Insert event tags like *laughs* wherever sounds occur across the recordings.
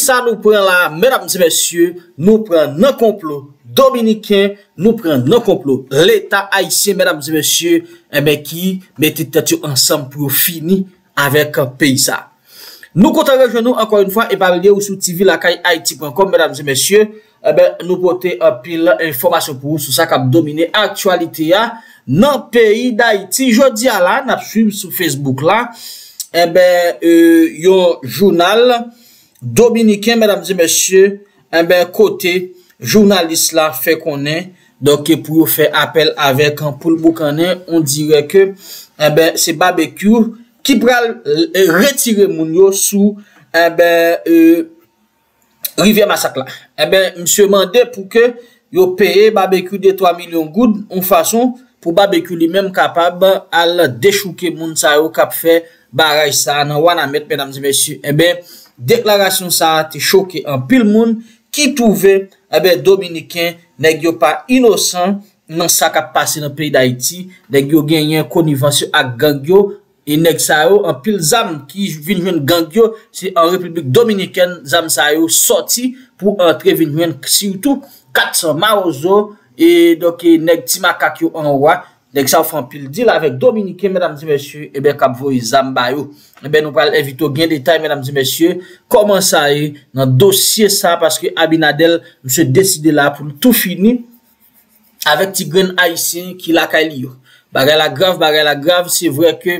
Sa nou pren la, mèdames et mèsyè Nou pren nan konplo Dominikèn, nou pren nan konplo L'Etat Haitien, mèdames et mèsyè Mè ki, mè titat yo ansam Pou fini avèk Paysa. Nou konta vè genou Ankon yon fwa, e barilè ou sou TV lakay Haiti.com, mèdames et mèsyè Nou pote pil informasyon pou Sou sa kap domine, aktualite ya Nan peyi d'Haiti Jodi a la, nap sub sou Facebook la E bè Yon jounal Dominikè mèdam zi mèsyè, kote jounalist la fè konè, donkè pou yon fè apel avèk an pou l'mouk anè, on direkè se bèkyou ki pral euh, retirè moun yo sou rivè masak la. Mse mandè pou kè yon pèyè bèkyou de 3 milyon goud, yon fason pou bèkyou li mèm kapab al dechouke moun sa yo kap fè baraj sa. Nan wana mèt mèdam zi mèsyè, mèben, eh Deklarasyon sa a ti choke an pil moun ki touve abe Dominiken negyo pa inosan nan sa ka pase nan peyi da iti negyo genyen konivansyo ak gangyo E neg sayo an pil zam ki vinwen gangyo se an republik Dominiken zam sayo soti pou previnwen siw tou kat ma ozo e neg ti makak yo anwa Dèk sa ou fan pil di la vek Dominike, mèdam zi mèsyou, e eh bè kap vo yi zambayou. E eh bè nou pal evito gen detay, mèdam zi mèsyou, koman sa e nan dosye sa, paske Abinadel nou se deside la pou nou tou fini avèk ti gwen Aïsien ki lakay li yo. Bagay la grav, bagay la grav, se vwè ke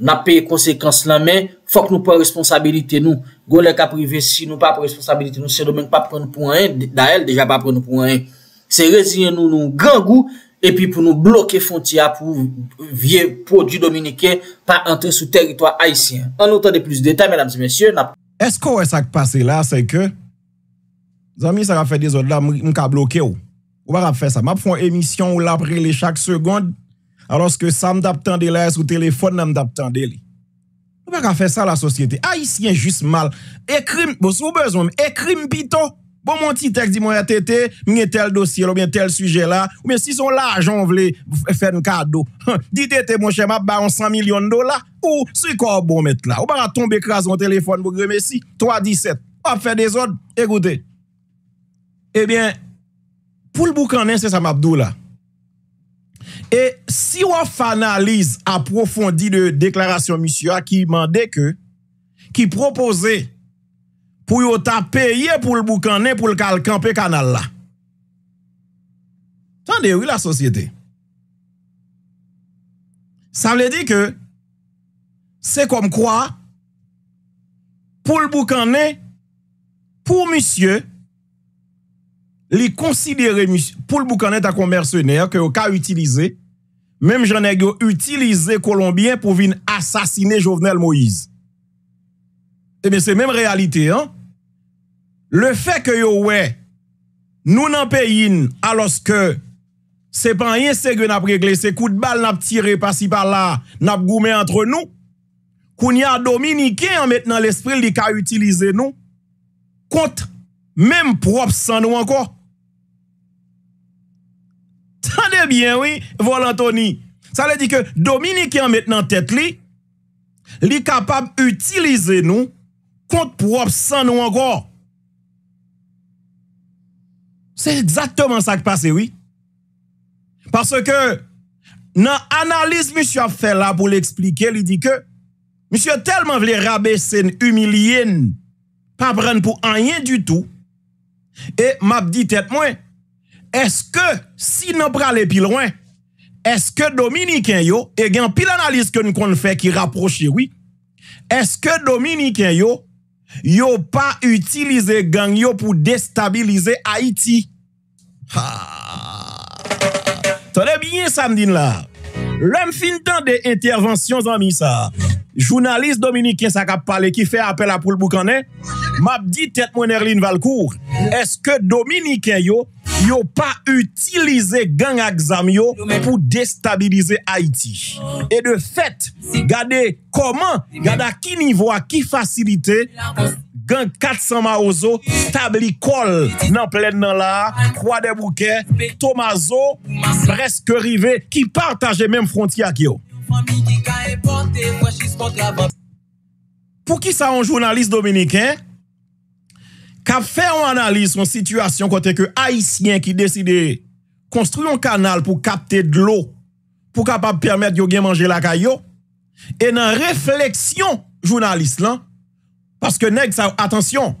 nan peye konsekans lan men, fòk nou pou an responsabilite nou. Gou lèk aprive si nou pa pou responsabilite nou, se nou men pa pou an pou an, da el deja pa pou an pou an. Se rezine nou nou gangou, E pi pou nou bloke fontia pou vie produ dominike pa entre sou teritwa haisyen. An notan de plus deta, mesdames et messieurs, na... Esko ou esak pase la, se ke, zami sa ka fe dezot la mou ka bloke ou. Ou ba ka fe sa? Ma pou foun emisyon ou la prele chak segonde, aloske sa mdap tende la sou telefon nan mdap tende li. Ou ba ka fe sa la sosyete? Haisyen jist mal. Ekrim, bo sou bezou, ekrim pito. Bon mon ti tek di mwen ya tete, mwenye tel dosye, lò mwenye tel suje la, ou mwenye si son la ajon vle, fèn kado, *laughs* di tete mwenye chema, ba yon 100 milyon dola, ou sou yi ko a bon met la? Ou ba a tombe kras mwenye telefon mwenye, mwenye si, 317. Ou a fèn de zon, egote. Ebyen, pou l'bouk anen se sa mabdou la. E si waf analize aprofondi de deklarasyon musya ki mande ke, ki propose, pou yo ta peye pou l'boukane pou l'kal kampe kanal la. San de ou la sosyete? Sa mle di ke, se kom kwa, pou l'boukane, pou msye, li konsidere msye, pou l'boukane ta konmersyoner, ke yo ka utilize, menm jan e gyo utilize kolombien pou vin asasine Jovenel Moïse. E eh men se menm realite an, Le fe ke yo we Nou nan pe yin alos ke Se pan yin segwe nap regle Se kout bal nap tire pasi pala Nap goume antre nou Koun ya Dominikian Met nan l'esprit li ka utilize nou Kont Mem prop san nou anko Tande bien oui Volantoni Sa le di ke Dominikian met nan tet li Li kapab utilize nou Kont prop san nou anko Se exaktoman sa ki pase, oui. Parce ke nan analiz misyo ap fè la pou l'explike, li di ke, misyo telman vle rabe sen humilien pa bran pou anyen du tout, e map di tèt mwen, eske si nan pralè pi loin, eske Dominiken yo, e gen pi l'analiz ke nou kon fè ki raproche, oui, eske Dominiken yo, yo pa utilize gen yo pou destabilize Haaaaaa, tonè byen sa mdin la, lèm fin tan de intervansyon zan mi sa, jounalist Dominikien sa ka pale ki fe apel a pou l'boukane, map di tet mwen Erlin Valcourt, eske Dominikien yo, yo pa utilize gang a gzam yo pou destabilize Haiti, et de fèt, gade koman, gade a ki nivou a ki fasilite, gen katsan ma ozo, tabli kol nan plen nan la, kwa de bouke, tomazo, brezke rive, ki partaje menm fronti ak yo. Pou ki sa an jounalist dominiken, kap fe an analiz an sityasyon kote ke haisyen ki deside konstru yon kanal pou kapte dlo, pou kapap permet yo gen manje lakay yo, e nan refleksyon jounalist lan, Paske neg sa, atensyon,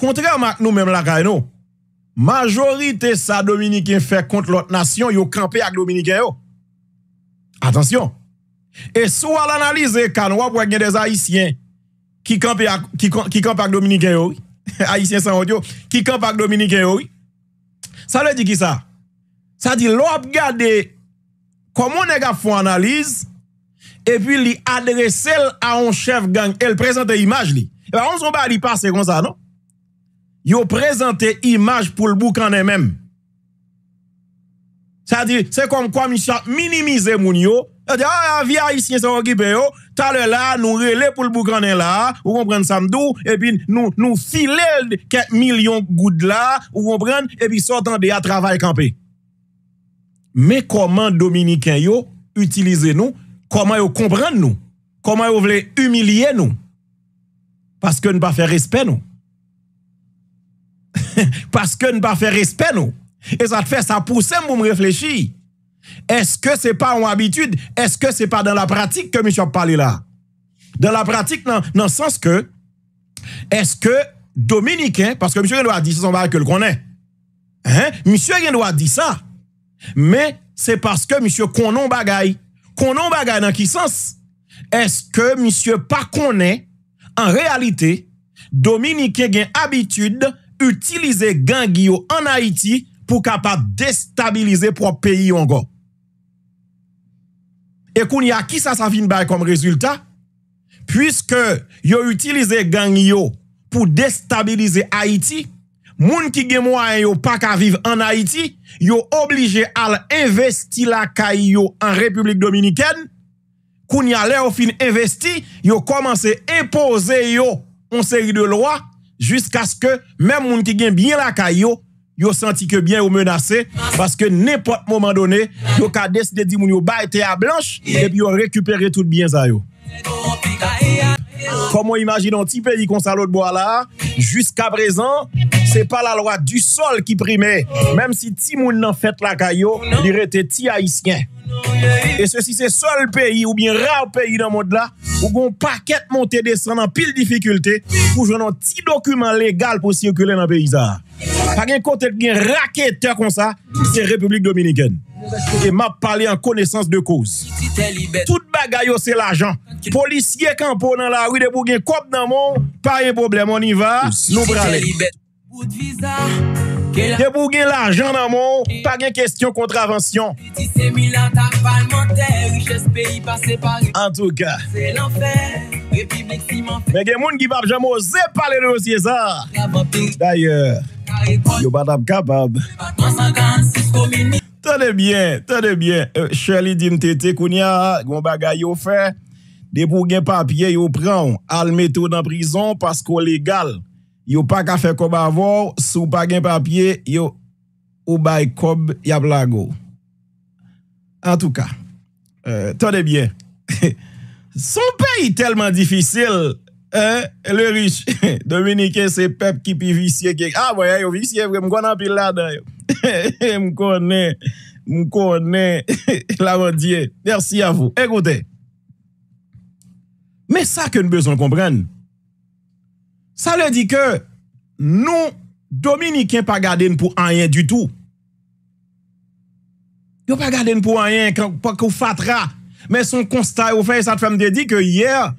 kontreman nou menm lakay nou, majorite sa Dominikien fek kont lout nasyon yo kampe ak Dominikien yo. Atensyon. E sou al analize kan wap wak gen de Aisyen ki kampe ak Dominikien yo, *laughs* Aisyen sa wot yo, ki kampe ak Dominikien yo, sa lè di ki sa? Sa di lop gade, koman neg a fwa analize, e pi li adrese l a on chef gang, el presente imaj li. Non? yo prezante imaj pou l'boukanen men sa di, se kom kwa mi sa minimize moun yo a di, a via isye sa wakipe yo tal la nou rele pou l'boukanen la ou kon pren samdou e pi nou file ket milyon goud la ou kon pren e pi sotande a travay kampe me koman dominiken yo utilize nou koman yo kompren nou koman yo vle umilye nou Parce que ne pas faire respect, nous. *laughs* parce que ne pas faire respect, nous. Et ça te fait ça pousser pour me réfléchir. Est-ce que c'est pas en habitude? Est-ce que c'est pas dans la pratique que monsieur parlé là? Dans la pratique, dans, le sens que, est-ce que Dominicain, parce que monsieur a dit, c'est son baril que le connaît. Hein? Monsieur a dit ça. Mais c'est parce que monsieur connaît bagay. Connaît bagaille dans qui sens? Est-ce que monsieur pas connaît An realite, Dominiken gen abitude utilize gangi yo an Haiti pou kapap destabilize prop peyi yon go. E koun ya ki sa sa fin bay kom rezultat? Puiske yo utilize gangi yo pou destabilize Haiti, moun ki gen mwa yo pa ka viv an Haiti, yo oblige al investi la kay yo an Republik Dominiken, Kou ni alè ou fin investi, yo komanse epose yo on seri de lwa, jisk aske, mèm moun ki gen byen laka yo, yo senti ke byen yo menase, baske nèpote mouman donè, yo ka deside di moun yo ba ete a blanche, epi yo rekuperè tout byen zay yo. Kou moun imagine an ti pe di konsalot bo ala, jisk aprezan, moun. se pa la loa du sol ki prime, mem si ti moun nan fet la kayo, li rete ti aisyen. E se si se sol peyi, ou bin rao peyi nan mod la, ou gon paket monte desan nan pil dificulte, pou jwen nan ti dokumen legal pou sienkule nan peyizan. Pa gen kontel gen rakete kon sa, se Republik Dominiken. E map pale an konesans de kous. Tout bagay yo se la jan. Polisye kampo nan la ou, de pou gen kop nan moun, pa yon problem, on y va, nou brale. Gye bou gen la jan nan moun, ta gen kestyon kontravensyon. En tou ka, men gen moun ki bab jamo zepalè nan osye za. Daye, yo badab kabab. Tade bien, tade bien. Chali euh, dim tete kounia, gwen baga yo fe, de bou gen papye yo pran, al meto dan prizon, pasko legal. yo pas ka faire comme avant sou pa gen papier yo ou pas de y a blago en tout cas euh, tenez bien *laughs* son pays tellement difficile hein, le riche *laughs* Dominique c'est peuple qui puis vicier ah voyez ouais, yo vicier pile là je connais je connais la merci à vous écoutez mais ça que nous besoin comprendre Sa le di ke nou Dominikien pa gaden pou anyen du tout. Yo pa gaden pou anyen pou fatra. Men son konstat ou fey satfem de di ke yer,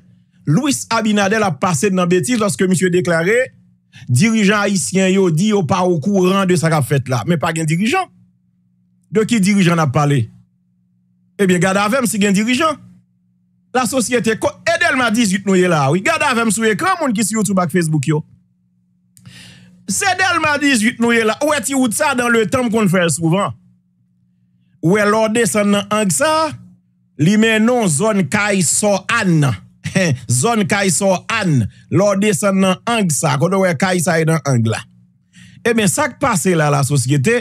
Louis Abinadel a pase nan Betis loske msye deklare, dirijan haisyen yo di yo pa ou kouran de sa gafet la. Men pa gen dirijan. De ki dirijan a pale? Ebyen eh gada vem si gen dirijan. La sosyete ko... Se del ma di jit nouye la, wi, gada avèm sou ekran, moun ki si Youtube ak Facebook yo. Se del ma di jit nouye la, wè ti wout sa dan lè tem kon fèl souvan. Wè e lò de san nan ang sa, li menon zon kaj so an. *laughs* Zon kaj so an, lò de san nan ang sa, kon do wè kaj sa yè e nan ang la. Emen, sak pase la la sosyete,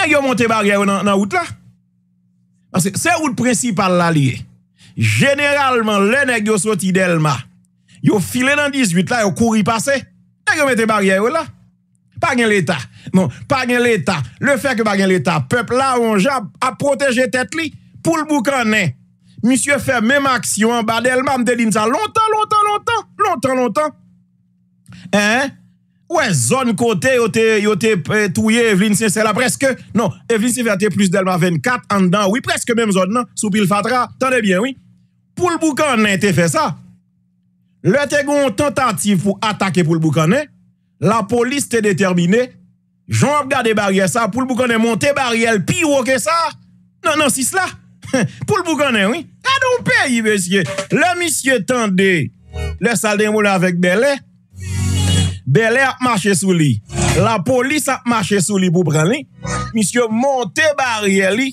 nan yon monte barye wè nan wout la. Se wout prensipal la liye. jeneralman lè nèk yo soti dèlma, yo file nan 18 la, yo kouri pase, e yo mette barye yo la, bagen l'Etat, bon, bagen l'Etat, le fèk bagen l'Etat, pèp la ou jà a proteje tèt li, pou l'bouk anè, misye fè mèm aksyon, ba dèlma mdèlin sa, lontan, lontan, lontan, lontan, lontan, hè, wè, zon kote yo te, yo te euh, touye, Evlin se sè la preske, non, Evlin se fè atè plus dèlma 24, an dè nan, wè preske mèm z pou l'boukanen te fe sa. Le te goun tentatif pou atake pou l'boukanen, la polis te determine, jom gade barye sa, pou l'boukanen monte barye l piwo ke sa. Nan, nan, si sla. *laughs* Pou l'boukanen, oui. Adon pe, yi besye. Le misye tende, le salde mou la vek belè, belè ap mache souli. La polis ap mache sou li pou pran li. Misyon monte barye li.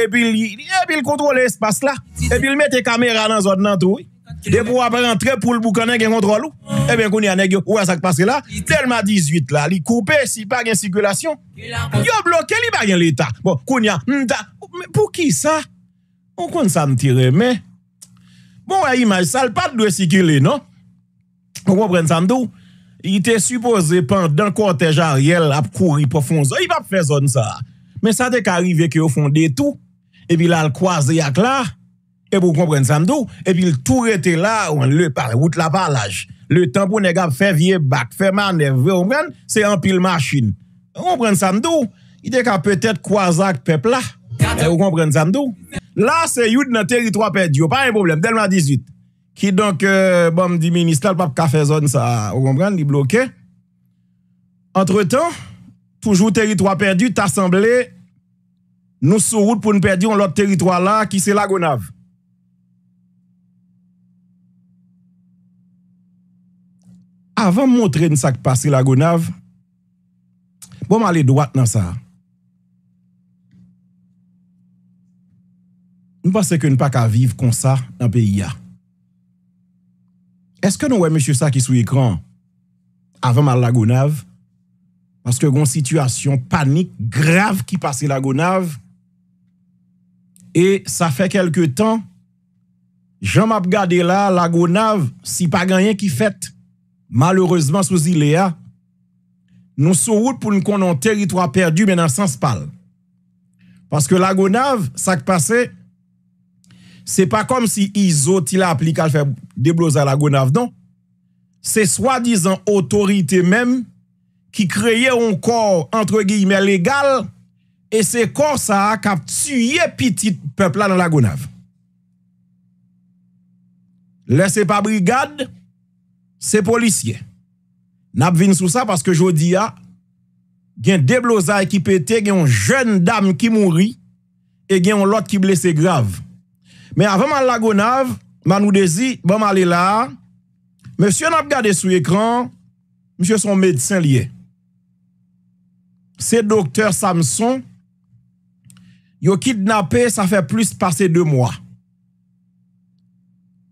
E pi li, e pi li kontrol le espase la. E pi li mette kamera nan zot nan tou. De pou ap rentre pou l pou konen gen kontrol ou. E pen kouni anegyo, ou a sak pase la. Telma 18 la, li koupe si pa gen sikulasyon. Yo bloke li pa gen l'Etat. Bon, kouni an, mta. Po ki sa? O kon san tire me? Bon, a imaj sal pat lue sikile, non? O kon pren san tou? O kon san tire me? I te supose pan dan korte jan riyel ap kouri pou fon zon. I pa pou fè zon sa. Men sa dek arive ki ou fon de tou. E pi la l kwa ze yak la. E pou kompren samdou. E pi l tou rete la ou an le pari. Wout la par laj. Le tanpoun e gap fè vie bak. Fè man e vè ou mwen. Se an pil mashin. Wou kompren samdou. I dek a pwetet kwa zak pepla. E pou kompren samdou. La se yout nan teritro apè diyo. Pari yon problem. Delman 18. Ki donk euh, bom di ministral pap kafezon sa Ogonbran li bloke Entre tan Toujou teritwa perdu T'asemble Nou sou route pou nou perdu On lop teritwa la ki se lagonav Avan montre nou sak pase lagonav Bom ale dwat nan sa Nou pase ke nou pa ka vive Kon sa nan peyi ya Eske nou wè mèche sa ki sou ekran avanman la Gounav? Paske gwen situasyon panik grav ki pase la Gounav. E sa fè kelke tan, jèm ap gade la la Gounav si pa ganyen ki fèt. Maloreseman sou zile ya, nou sou wout pou nou konon teritwa perdu mena san spal. Paske la Gounav sa k'pase... Se pa kom si izotila aplikal fe debloza la Gounav, don. Se swa dizan otorite mem ki kreye yon kor entre giyme legal e se kor sa ak ap tsuye pitit pepla nan la Gounav. Lese pa brigade, se polisye. Nap vin sou sa paske jodi ya, gen debloza ki pete, gen yon jen dam ki mouri e gen yon lot ki blese grav. Men avanman la gonav, man ou dezi, banman ale la, monsye nan ap gade sou ekran, monsye son medsin liye. Se doktèr Samson, yo kidnapè, sa fè plus pase de mwa.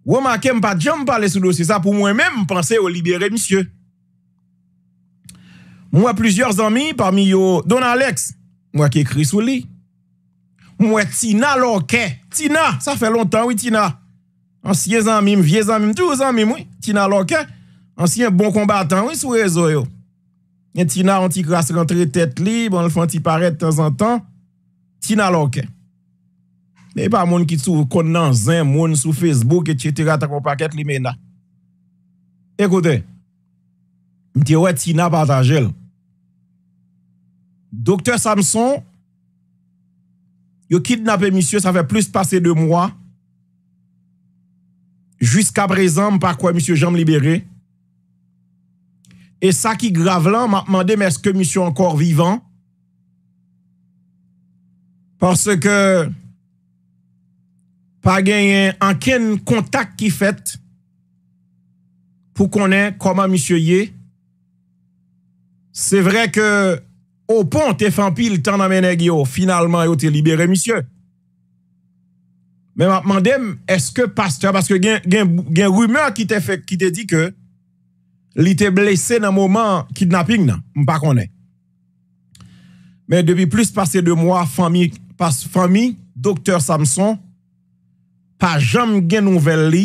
Wè man kem pa djan mpale sou dosye, sa pou mwen men mpansè o libere monsye. Mwen wè plizyeor zanmi, parmi yo Don Alex, mwen wè ki ekri sou liye. Mwen tina loke, tina, sa fè lontan wè tina. Ansyen zanmim, vyez zanmim, tou zanmim wè, tina loke. Ansyen bon kombatan wè sou rezo yo. Yen tina an ti kras rentre tèt li, bon l fè an ti paret tan zan tan, tina loke. Ne yè pa moun ki sou konnan zan, moun sou Facebook, etc. tak moun pakèt li mè na. Ekote, mwen te wè tina batan jel. Dokter Samson, Le kidnappé monsieur, ça fait plus passer deux mois. Jusqu'à présent, par quoi monsieur Jean libéré. Et ça qui grave là, m'a demandé, mais est-ce que monsieur est encore vivant? Parce que, pas gagné quel contact qui fait pour qu'on ait comment monsieur y est. C'est vrai que Ou pon te fanpil tan namene gyo, finalman yo te libere misyo. Men mandem, eske pas te, paske gen rumeur ki te di ke li te blese nan mouman kidnapping nan, mpa konen. Men debi plus pase de mwa, fami Dr. Samson pa jam gen nouvel li,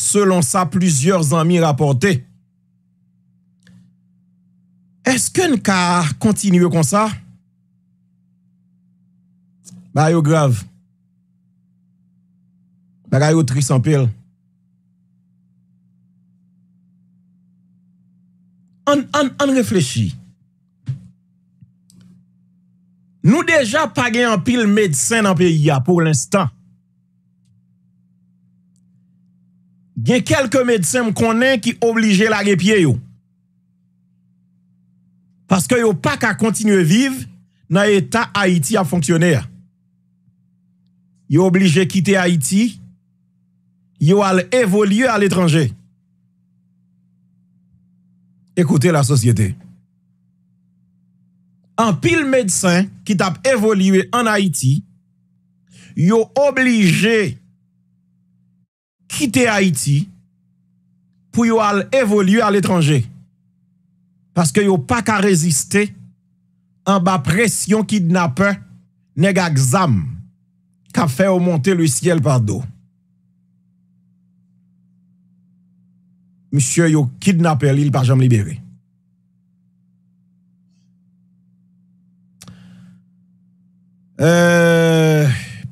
selon sa plusieurs amis rapporté. eske nou ka kontinu yo kon sa? Ba yo grav. Ba yo tri san pil. An reflechi. Nou deja pa gen an pil medisen an piya pou l'instant. Gen kelke medisen m konen ki oblije la gepye yo. Paske yo pa ka kontinu viv nan eta Haiti ap fonksyoner. Yo oblije kite Haiti, yo al evoluye al etranje. Ekote la sosyete. An pil medsan ki tap evoluye an Haiti, yo oblije kite Haiti pou yo al evoluye al etranje. Paske yo pa ka reziste an ba presyon kidnapè neg a gzam ka fe ou monte lwisiyel pa do. Misyè yo kidnapè li l pa jom libere.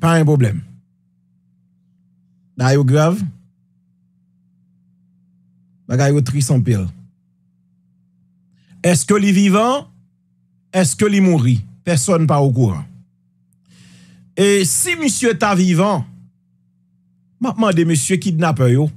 Pan en boblem. Da yo grav baga yo tri son pil. Est-ce que les vivant? Est-ce que les mourir? Personne pas au courant. Et si monsieur est vivant, je demande monsieur kidnappeur. Yo,